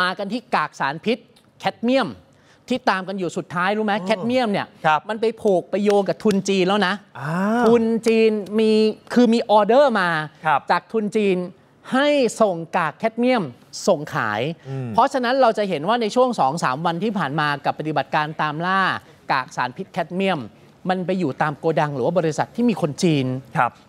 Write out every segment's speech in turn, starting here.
มากันที่กากสารพิษแคดเมียม ที่ตามกันอยู่สุดท้าย รู้ไหมแคดเมียมเนี่ยมันไปผูกไปโยงกับทุนจีนแล้วนะ ทุนจีน มีคือมีออเดอร์มาจากทุนจีนให้ส่งกากแคดเมียมส่งขาย เพราะฉะนั้นเราจะเห็นว่าในช่วง2าวันที่ผ่านมากับปฏิบัติการตามล่า กากสารพิษแคดเมียม มันไปอยู่ตามโกดังหรือว่าบริษัทที่มีคนจีน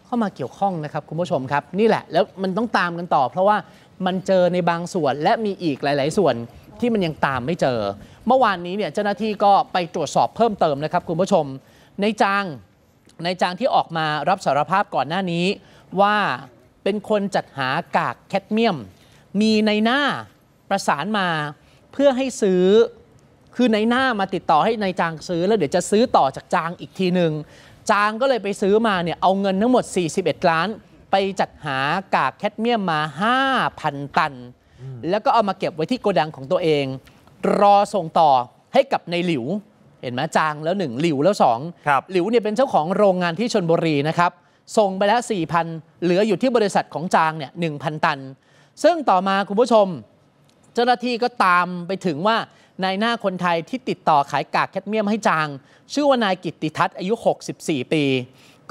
เข้ามาเกี่ยวข้องนะครับคุณผู้ชมครับ นี่แหละแล้วมันต้องตามกันต่อเพราะว่ามันเจอในบางส่วนและมีอีกหลาย ๆ ส่วนที่มันยังตามไม่เจอ เมื่อวานนี้เนี่ยเจ้าหน้าที่ก็ไปตรวจสอบเพิ่มเติมนะครับ คุณผู้ชมในจางในจางที่ออกมารับสารภาพก่อนหน้านี้ ว่าเป็นคนจัดหากากแคดเมียม มีในหน้าประสานมาเพื่อให้ซื้อคือในหน้ามาติดต่อให้ในจางซื้อ แล้วเดี๋ยวจะซื้อต่อจากจางอีกทีหนึ่งจางก็เลยไปซื้อมาเนี่ยเอาเงินทั้งหมด 41 ล้านไปจัดหากากแคดเมียมมา 5,000 ตัน แล้วก็เอามาเก็บไว้ที่โกดังของตัวเอง รอส่งต่อให้กับในหลิวเห็นไหมจางแล้วหนึ่งหลิวแล้วสองหลิวเนี่ยเป็นเจ้าของโรงงานที่ชนบุรีนะครับส่งไปแล้ว 4,000เหลืออยู่ที่บริษัทของจางเนี่ย1,000 ตัน ซึ่งต่อมา คุณผู้ชม เจ้าหน้าที่ก็ตามไปถึงว่านายหน้าคนไทยที่ติดต่อขายกากแคดเมียมให้จาง ชื่อว่านายกิตติทัศน์อายุ 64 ปี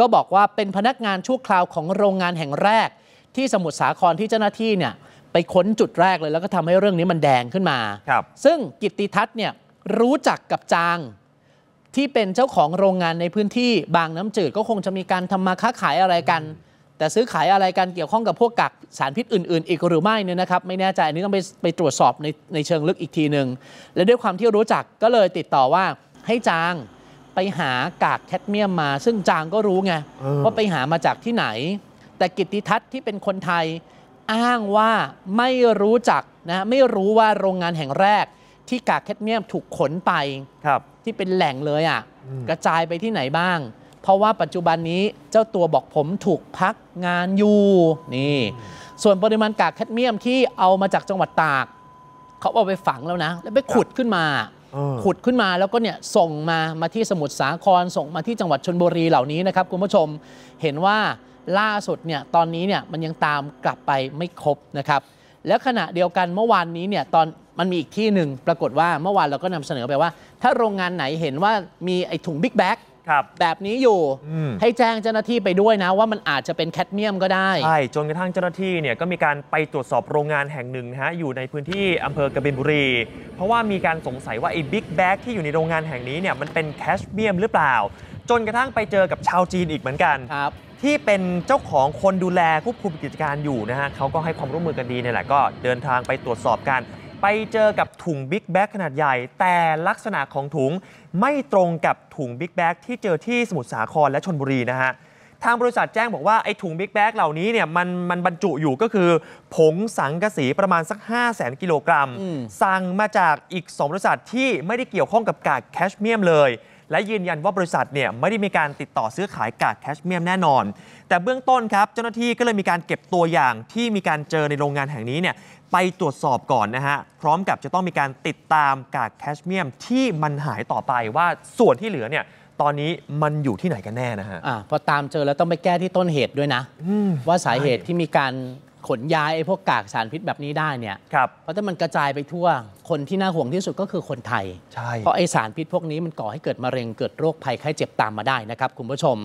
ก็บอกว่าเป็นพนักงานชั่วคราวของโรงงานแห่งแรก ที่สมุทรสาครที่เจ้าหน้าที่เนี่ยไปค้นจุดแรกเลยแล้วก็ทำให้เรื่องนี้มันแดงขึ้นมา ครับ ซึ่งกิติทัศน์เนี่ยรู้จักกับจางที่เป็นเจ้าของโรงงานในพื้นที่บางน้ำจืด ก็คงจะมีการทำมาค้าขายอะไรกัน แต่ซื้อขายอะไรกัน เกี่ยวข้องกับพวกกักสารพิษอื่นๆ อีกหรือไม่เนี่ยนะครับไม่แน่ใจอันนี้ต้องไปไปตรวจสอบในในเชิงลึกอีกทีหนึ่งและด้วยความที่รู้จักก็เลยติดต่อว่าให้จางไปหากากแคดเมียมมาซึ่งจางก็รู้ไง ว่าไปหามาจากที่ไหน แต่กิติทัศน์ที่เป็นคนไทย อ้างว่าไม่รู้จักนะไม่รู้ว่าโรงงานแห่งแรกที่กากแคดเมียมถูกขนไปครับ ที่เป็นแหล่งเลยอะ่ะกระจายไปที่ไหนบ้าง เพราะว่าปัจจุบันนี้เจ้าตัวบอกผมถูกพักงานอยู่นี่ ส่วนปริมาณกากแคดเมียมที่เอามาจากจังหวัดตากเขาเอาไปฝังแล้วนะ แล้วไปขุดขึ้นมาขุดขึ้นมาแล้วก็เนี่ยส่งมามาที่สมุทรสาคร ส่งมาที่จังหวัดชนบุรีเหล่านี้นะครับ คุณผู้ชมเห็นว่าล่าสุดเนี่ยตอนนี้เนี่ยมันยังตามกลับไปไม่ครบนะครับ แล้วขณะเดียวกันเมื่อวานนี้เนี่ยตอนมันมีอีกที่หนึ่งปรากฏว่าเมื่อวานเราก็นำเสนอไปว่า ถ้าโรงงานไหนเห็นว่ามีไอ้ถุงบิ๊กแบ็กบแบบนี้อยู่ให้แจ้งเจ้าหน้าที่ไปด้วยนะ ว่ามันอาจจะเป็นแคดเมียมก็ได้ใช่จนกระทั่งเจ้าหน้าที่เนี่ยก็มีการไปตรวจสอบโรงงานแห่งหนึ่งนะฮะอยู่ในพื้นที่อำเภอกบินบุรี เพราะว่ามีการสงสัยว่าไอ้บิ๊กแบ็กที่อยู่ในโรงงานแห่งนี้เนี่ยมันเป็นแคดเมียมหรือเปล่าจนกระทั่งไปเจอกับชาวจีนอีกเหมือนกันครับที่เป็นเจ้าของคนดูแลควบคุมกิจการอยู่นะฮะเขาก็ให้ความร่วมมือกันดีเนี่ยแหละก็เดินทางไปตรวจสอบกันไปเจอกับถุงบิ๊กแบ็กขนาดใหญ่ แต่ลักษณะของถุงไม่ตรงกับถุงบิ๊กแบ็กที่เจอที่สมุทรสาครและชนบุรีนะฮะ ทางบริษัทแจ้งบอกว่าไอ้ถุงบิ๊กแบ็กเหล่านี้เนี่ยมันมันบรรจุอยู่ก็คือ ผงสังกะสีประมาณสัก 5 0 0แสนกิโลกรัมสั่งมาจากอีก2บริษัทที่ไม่ได้เกี่ยวข้องกับกากแคชเมียมเลยและยืนยันว่าบริษัทเนี่ยไม่ได้มีการติดต่อซื้อขายกากแคชเมียมแน่นอน แต่เบื้องต้นครับ เจ้าหน้าที่ก็เลยมีการเก็บตัวอย่างที่มีการเจอในโรงงานแห่งนี้เนี่ยไปตรวจสอบก่อนนะฮะพร้อมกับจะต้องมีการติดตามกากแคชเมียมที่มันหายต่อไปว่าส่วนที่เหลือเนี่ยตอนนี้มันอยู่ที่ไหนกันแน่นะฮะอะพอตามเจอแล้วต้องไปแก้ที่ต้นเหตุด้วยนะว่าสาเหตุที่มีการขนย้ายไอ้พวกกากสารพิษแบบนี้ได้เนี่ยครับเพราะถ้ามันกระจายไปทั่ว คนที่น่าห่วงที่สุดก็คือคนไทยใช่เพราะไอสารพิษพวกนี้มันก่อให้เกิดมะเร็งเกิดโรคภัยไข้เจ็บตามมาได้นะครับ คุณผู้ชม